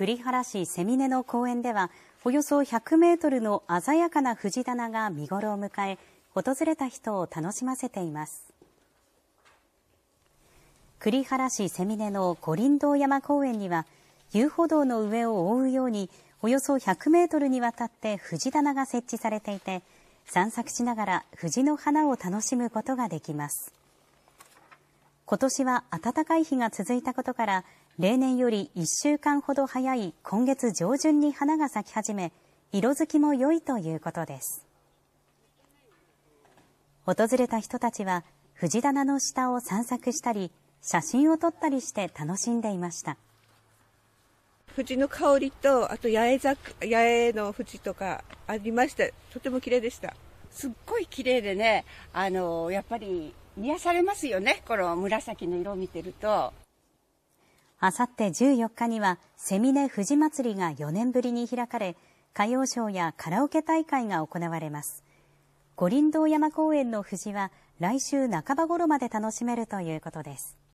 栗原市セミネの公園では、およそ100メートルの鮮やかな藤棚が見頃を迎え、訪れた人を楽しませています。栗原市セミネの五輪堂山公園には、遊歩道の上を覆うように、およそ100メートルにわたって藤棚が設置されていて、散策しながら藤の花を楽しむことができます。今年は暖かい日が続いたことから、例年より1週間ほど早い今月上旬に花が咲き始め、色づきも良いということです。訪れた人たちは、藤棚の下を散策したり、写真を撮ったりして楽しんでいました。藤の香りと、あと八重ざ八重の藤とかありました。とても綺麗でした。すっごい綺麗でね、あの、やっぱり癒されますよねこの紫の色を見てるとあさって14日には蝉根富士祭りが4年ぶりに開かれ歌謡ショーやカラオケ大会が行われます五輪堂山公園の藤は来週半ば頃まで楽しめるということです